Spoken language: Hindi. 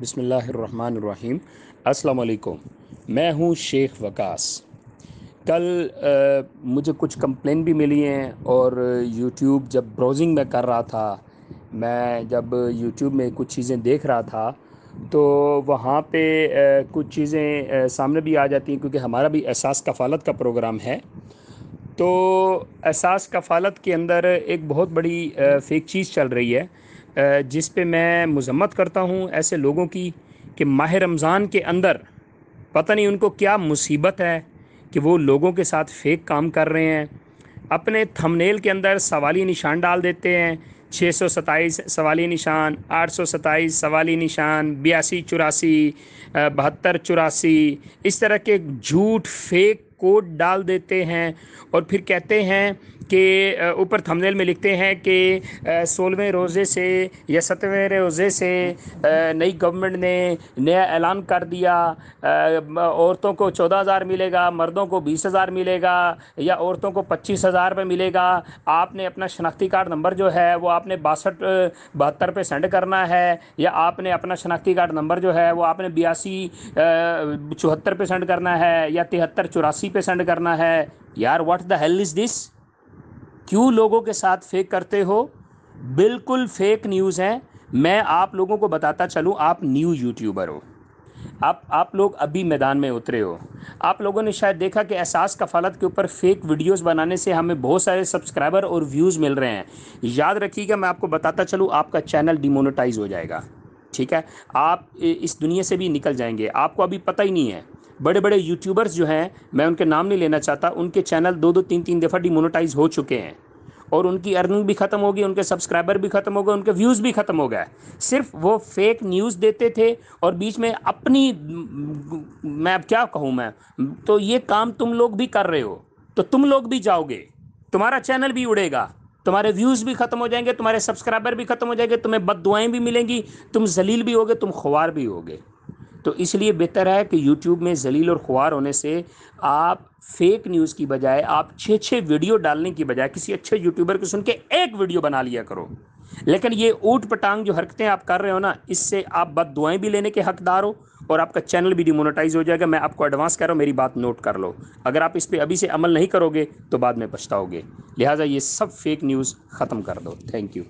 बिसमीम अस्सलाम मैं हूँ शेख वकास कल आ, मुझे कुछ कंप्लेन भी मिली हैं और यूट्यूब जब ब्राउजिंग में कर रहा था मैं जब यूट्यूब में कुछ चीज़ें देख रहा था तो वहाँ पे आ, कुछ चीज़ें सामने भी आ जाती हैं क्योंकि हमारा भी एहसास कफ़ालत का प्रोग्राम है तो एहसास कफ़ालत के अंदर एक बहुत बड़ी आ, फेक चीज़ चल रही है जिस पे मैं मज़म्मत करता हूँ ऐसे लोगों की कि माह रमज़ान के अंदर पता नहीं उनको क्या मुसीबत है कि वो लोगों के साथ फेक काम कर रहे हैं अपने थंबनेल के अंदर सवाली निशान डाल देते हैं छः सौ सताईस सवाली निशान आठ सौ सताईस सवाली निशान बयासी चौरासी बहत्तर चौरासी इस तरह के झूठ फेक कोड डाल देते हैं और फिर कहते हैं के ऊपर थंबनेल में लिखते हैं कि सोलहवें रोज़े से या सतवें रोज़े से नई गवर्नमेंट ने नया ऐलान कर दिया औरतों को चौदह हज़ार मिलेगा मर्दों को बीस हज़ार मिलेगा या औरतों को पच्चीस हज़ार रुपये मिलेगा आपने अपना शनाख्ती कार्ड नंबर जो है वो आपने बासठ बहत्तर पर सेंड करना है या आपने अपना शनाख्ती कार्ड नंबर जो है वो आपने बयासी चौहत्तर पर सेंड करना है या तिहत्तर चौरासी पर सेंड करना है यार what the hell is this क्यों लोगों के साथ फेक करते हो बिल्कुल फेक न्यूज़ है मैं आप लोगों को बताता चलूँ आप न्यू यूट्यूबर हो आप आप लोग अभी मैदान में उतरे हो आप लोगों ने शायद देखा कि एहसास कफालत के ऊपर फेक वीडियोस बनाने से हमें बहुत सारे सब्सक्राइबर और व्यूज़ मिल रहे हैं याद रखिएगा मैं आपको बताता चलूँ आपका चैनल डिमोनेटाइज हो जाएगा ठीक है आप इस दुनिया से भी निकल जाएंगे आपको अभी पता ही नहीं है बड़े बड़े यूट्यूबर्स जो हैं मैं उनके नाम नहीं लेना चाहता उनके चैनल दो दो तीन तीन दफ़ा डिमोनोटाइज हो चुके हैं और उनकी अर्निंग भी ख़त्म होगी उनके सब्सक्राइबर भी ख़त्म हो गए उनके व्यूज़ भी ख़त्म हो गए सिर्फ वो फेक न्यूज़ देते थे और बीच में अपनी मैं अब क्या कहूँ मैं तो ये काम तुम लोग भी कर रहे हो तो तुम लोग भी जाओगे तुम्हारा चैनल भी उड़ेगा तुम्हारे व्यूज़ भी ख़त्म हो जाएंगे तुम्हारे सब्सक्राइबर भी ख़त्म हो जाएंगे तुम्हें बद दुआएँ भी मिलेंगी तुम जलील भी होगे तुम ख्वार भी होगे तो इसलिए बेहतर है कि यूट्यूब में जलील और ख्वार होने से आप फेक न्यूज़ की बजाय आप छः छः वीडियो डालने की बजाय किसी अच्छे यूट्यूबर को सुन के एक वीडियो बना लिया करो लेकिन ये ऊट पटांग जो हरकतें आप कर रहे हो ना इससे आप बद दुआएँ भी लेने के हकदार हो और आपका चैनल भी डिमोनेटाइज हो जाएगा मैं आपको एडवांस कह रहा हूँ मेरी बात नोट कर लो अगर आप इस पर अभी से अमल नहीं करोगे तो बाद में पछताओगे लिहाजा ये सब फेक न्यूज़ ख़त्म कर दो थैंक यू